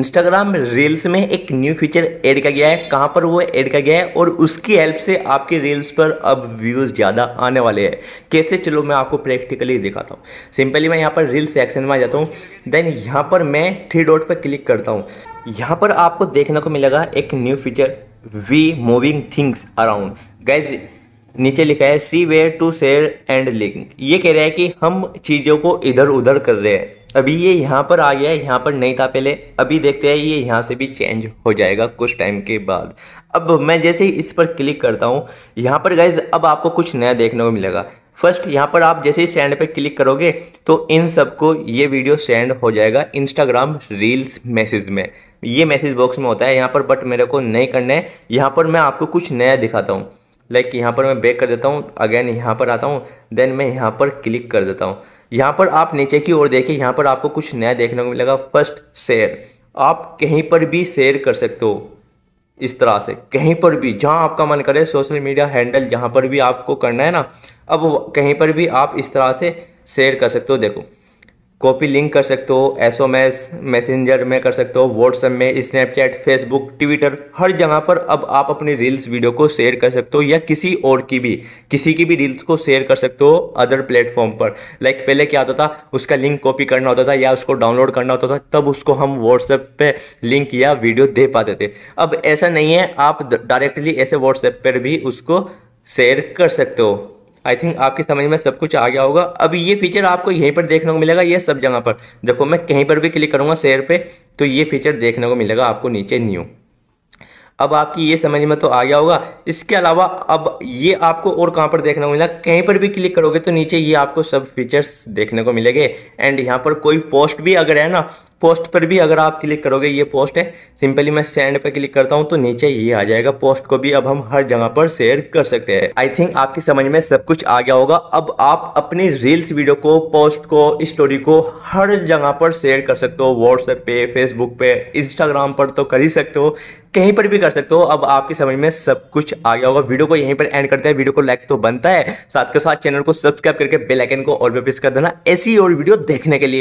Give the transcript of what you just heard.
Instagram reels में एक new feature add किया गया है कहाँ पर वो ऐड किया गया है और उसकी हेल्प से आपके रील्स पर अब व्यूज़ ज़्यादा आने वाले हैं कैसे चलो मैं आपको प्रैक्टिकली दिखाता हूँ सिंपली मैं यहाँ पर रील्स सेक्शन में आ जाता हूँ देन यहाँ पर मैं थ्री डॉट पर क्लिक करता हूँ यहाँ पर आपको देखने को मिलेगा एक new feature we moving things around गैज नीचे लिखा है see where to share and link ये कह रहा है कि हम चीज़ों को इधर उधर कर रहे हैं अभी ये यहाँ पर आ गया है यहाँ पर नहीं था पहले अभी देखते हैं ये यहाँ से भी चेंज हो जाएगा कुछ टाइम के बाद अब मैं जैसे ही इस पर क्लिक करता हूँ यहाँ पर गाइज अब आपको कुछ नया देखने को मिलेगा फर्स्ट यहाँ पर आप जैसे ही सेंड पे क्लिक करोगे तो इन सबको ये वीडियो सेंड हो जाएगा इंस्टाग्राम रील्स मैसेज में ये मैसेज बॉक्स में होता है यहाँ पर बट मेरे को नहीं करना है यहाँ पर मैं आपको कुछ नया दिखाता हूँ लाइक यहाँ पर मैं बैक कर देता हूँ अगेन यहाँ पर आता हूँ देन मैं यहाँ पर क्लिक कर देता हूँ यहाँ पर आप नीचे की ओर देखिए यहाँ पर आपको कुछ नया देखने को मिलेगा फर्स्ट शेयर आप कहीं पर भी शेयर कर सकते हो इस तरह से कहीं पर भी जहां आपका मन करे सोशल मीडिया हैंडल जहां पर भी आपको करना है ना अब कहीं पर भी आप इस तरह से शेयर कर सकते हो देखो कॉपी लिंक कर सकते हो एस एम एस मैसेंजर में कर सकते हो व्हाट्सएप में स्नैपचैट फेसबुक ट्विटर हर जगह पर अब आप अपनी रील्स वीडियो को शेयर कर सकते हो या किसी और की भी किसी की भी रील्स को शेयर कर सकते हो अदर प्लेटफॉर्म पर लाइक like पहले क्या होता था उसका लिंक कॉपी करना होता था या उसको डाउनलोड करना होता था तब उसको हम व्हाट्सएप पर लिंक या वीडियो दे पाते थे अब ऐसा नहीं है आप डायरेक्टली ऐसे व्हाट्सएप पर भी उसको शेयर कर सकते हो आई थिंक आपकी समझ में सब कुछ आ गया होगा अब ये फीचर आपको यहीं पर देखने को मिलेगा ये सब जगह पर देखो मैं कहीं पर भी क्लिक करूँगा शेयर पे तो ये फीचर देखने को मिलेगा आपको नीचे न्यू अब आपकी ये समझ में तो आ गया होगा इसके अलावा अब ये आपको और कहाँ पर देखने को मिला कहीं पर भी क्लिक करोगे तो नीचे ये आपको सब फीचर्स देखने को मिलेंगे एंड यहाँ पर कोई पोस्ट भी अगर है ना पोस्ट पर भी अगर आप क्लिक करोगे ये पोस्ट है सिंपली मैं सेंड पर क्लिक करता हूँ तो नीचे ये आ जाएगा पोस्ट को भी अब हम हर जगह पर शेयर कर सकते हैं आई थिंक आपकी समझ में सब कुछ आ गया होगा अब आप अपनी रील्स वीडियो को पोस्ट को स्टोरी को हर जगह पर शेयर कर सकते हो व्हाट्सएप पे फेसबुक पे इंस्टाग्राम पर तो कर ही सकते हो कहीं पर भी कर सकते हो अब आपकी समझ में सब कुछ आ गया होगा वीडियो को यहीं पर एंड करते हैं वीडियो को लाइक तो बनता है साथ के साथ चैनल को सब्सक्राइब करके बेल आइकन को और भी प्रेस कर देना ऐसी और वीडियो देखने के लिए